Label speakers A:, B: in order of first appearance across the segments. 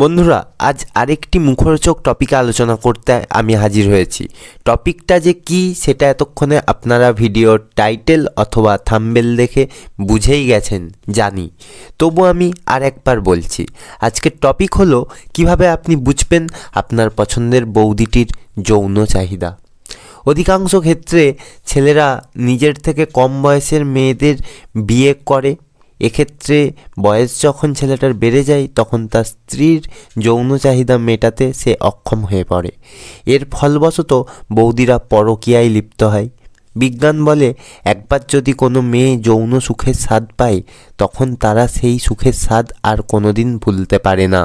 A: বন্ধুরা আজ আরেকটি মুখরোচক টপিকে আলোচনা করতে আমি হাজির হয়েছি টপিকটা যে কি সেটা এতক্ষণে আপনারা ভিডিওর টাইটেল অথবা থাম্বেল দেখে বুঝেই গেছেন জানি তবু আমি আর একবার বলছি আজকের টপিক হলো কিভাবে আপনি বুঝবেন আপনার পছন্দের বৌদিটির যৌন চাহিদা অধিকাংশ ক্ষেত্রে ছেলেরা নিজের থেকে কম বয়সের মেয়েদের বিয়ে করে এক্ষেত্রে বয়স যখন ছেলেটার বেড়ে যায় তখন তার স্ত্রীর যৌন চাহিদা মেটাতে সে অক্ষম হয়ে পড়ে এর ফলবশত বৌদিরা পরকীয়ায় লিপ্ত হয় বিজ্ঞান বলে একবার যদি কোনো মেয়ে যৌন সুখের স্বাদ পায় তখন তারা সেই সুখের স্বাদ আর কোনো দিন ভুলতে পারে না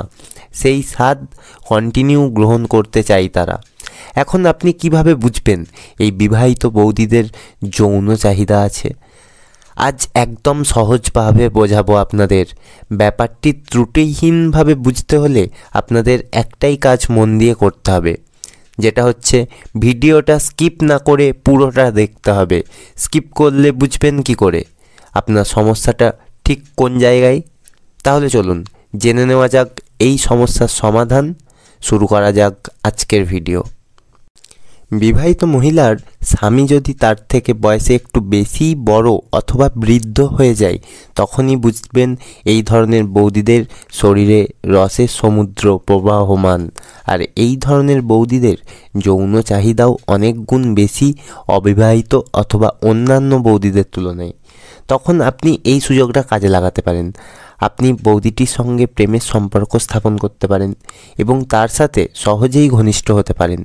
A: সেই স্বাদ কন্টিনিউ গ্রহণ করতে চাই তারা এখন আপনি কিভাবে বুঝবেন এই বিবাহিত বৌদিদের যৌন চাহিদা আছে আজ একদম সহজভাবে বোঝাবো আপনাদের ব্যাপারটি ত্রুটিহীনভাবে বুঝতে হলে আপনাদের একটাই কাজ মন দিয়ে করতে হবে যেটা হচ্ছে ভিডিওটা স্কিপ না করে পুরোটা দেখতে হবে স্কিপ করলে বুঝবেন কি করে আপনার সমস্যাটা ঠিক কোন জায়গায় তাহলে চলুন জেনে নেওয়া যাক এই সমস্যার সমাধান শুরু করা যাক আজকের ভিডিও বিবাহিত মহিলার স্বামী যদি তার থেকে বয়সে একটু বেশি বড় অথবা বৃদ্ধ হয়ে যায় তখনই বুঝবেন এই ধরনের বৌদিদের শরীরে রসের সমুদ্র প্রবাহমান আর এই ধরনের বৌদিদের যৌন চাহিদাও অনেক গুণ বেশি অবিবাহিত অথবা অন্যান্য বৌদিদের তুলনায় তখন আপনি এই সুযোগটা কাজে লাগাতে পারেন আপনি বৌদিটির সঙ্গে প্রেমের সম্পর্ক স্থাপন করতে পারেন এবং তার সাথে সহজেই ঘনিষ্ঠ হতে পারেন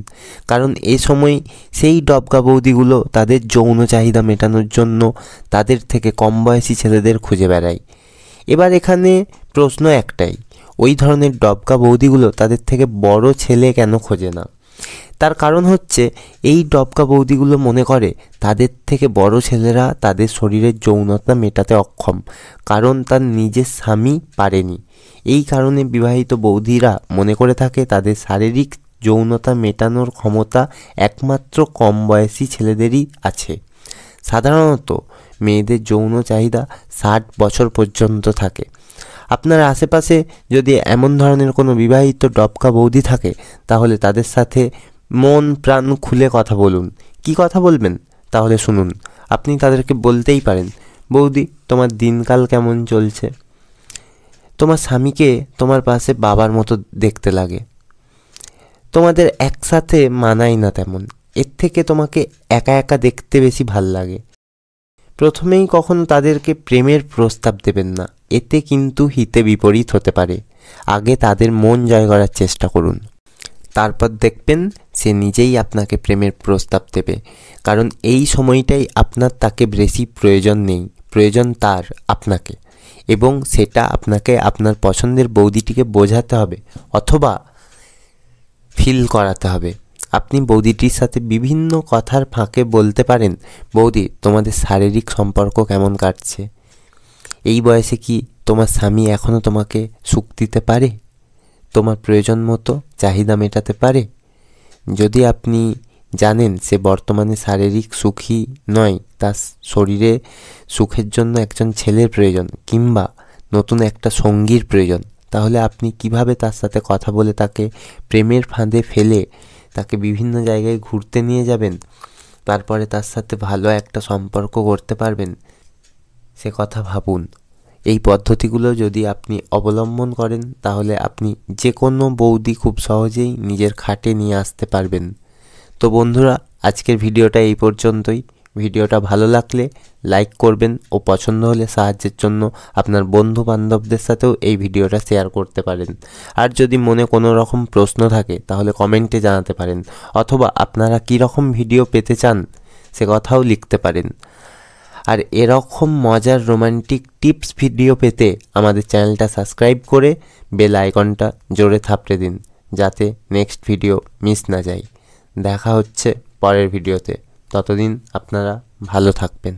A: কারণ এ সময় সেই ডবগা বৌদিগুলো তাদের যৌন চাহিদা মেটানোর জন্য তাদের থেকে কম বয়সী ছেলেদের খুঁজে বেড়ায় এবার এখানে প্রশ্ন একটাই ওই ধরনের ডবকা বৌদিগুলো তাদের থেকে বড় ছেলে কেন খোঁজে না তার কারণ হচ্ছে এই ডবকা বৌদিগুলো মনে করে তাদের থেকে বড় ছেলেরা তাদের শরীরের যৌনতা মেটাতে অক্ষম কারণ তার নিজের স্বামী পারেনি এই কারণে বিবাহিত বৌদিরা মনে করে থাকে তাদের শারীরিক যৌনতা মেটানোর ক্ষমতা একমাত্র কম বয়সী ছেলেদেরই আছে সাধারণত মেয়েদের যৌন চাহিদা ষাট বছর পর্যন্ত থাকে আপনার আশেপাশে যদি এমন ধরনের কোনো বিবাহিত ডবকা বৌদি থাকে তাহলে তাদের সাথে মন প্রাণ খুলে কথা বলুন কি কথা বলবেন তাহলে শুনুন আপনি তাদেরকে বলতেই পারেন বৌদি তোমার দিনকাল কেমন চলছে তোমার স্বামীকে তোমার পাশে বাবার মতো দেখতে লাগে তোমাদের একসাথে মানায় না তেমন এর থেকে তোমাকে একা একা দেখতে বেশি ভাল লাগে প্রথমেই কখনো তাদেরকে প্রেমের প্রস্তাব দেবেন না এতে কিন্তু হিতে বিপরীত হতে পারে আগে তাদের মন জয় করার চেষ্টা করুন তারপর দেখবেন সে নিজেই আপনাকে প্রেমের প্রস্তাব দেবে কারণ এই সময়টাই আপনার তাকে বেশি প্রয়োজন নেই প্রয়োজন তার আপনাকে এবং সেটা আপনাকে আপনার পছন্দের বৌদিটিকে বোঝাতে হবে অথবা ফিল করাতে হবে আপনি বৌদিটির সাথে বিভিন্ন কথার ফাঁকে বলতে পারেন বৌদি তোমাদের শারীরিক সম্পর্ক কেমন কাটছে এই বয়সে কি তোমার স্বামী এখনও তোমাকে সুখ দিতে পারে তোমার প্রয়োজন মতো চাহিদা মেটাতে পারে যদি আপনি জানেন সে বর্তমানে শারীরিক সুখী নয় তার শরীরে সুখের জন্য একজন ছেলের প্রয়োজন কিংবা নতুন একটা সঙ্গীর প্রয়োজন তাহলে আপনি কিভাবে তার সাথে কথা বলে তাকে প্রেমের ফাঁদে ফেলে তাকে বিভিন্ন জায়গায় ঘুরতে নিয়ে যাবেন তারপরে তার সাথে ভালো একটা সম্পর্ক করতে পারবেন সে কথা ভাবুন এই পদ্ধতিগুলো যদি আপনি অবলম্বন করেন তাহলে আপনি যে কোনো বৌদি খুব সহজেই নিজের খাটে নিয়ে আসতে পারবেন তো বন্ধুরা আজকের ভিডিওটা এই পর্যন্তই ভিডিওটা ভালো লাগলে লাইক করবেন ও পছন্দ হলে সাহায্যের জন্য আপনার বন্ধু বান্ধবদের সাথেও এই ভিডিওটা শেয়ার করতে পারেন আর যদি মনে কোনো রকম প্রশ্ন থাকে তাহলে কমেন্টে জানাতে পারেন অথবা আপনারা কী রকম ভিডিও পেতে চান সে কথাও লিখতে পারেন আর এরকম মজার রোমান্টিক টিপস ভিডিও পেতে আমাদের চ্যানেলটা সাবস্ক্রাইব করে বেল আইকনটা জোরে থাপড়ে দিন যাতে নেক্সট ভিডিও মিস না যায় দেখা হচ্ছে পরের ভিডিওতে ততদিন আপনারা ভালো থাকবেন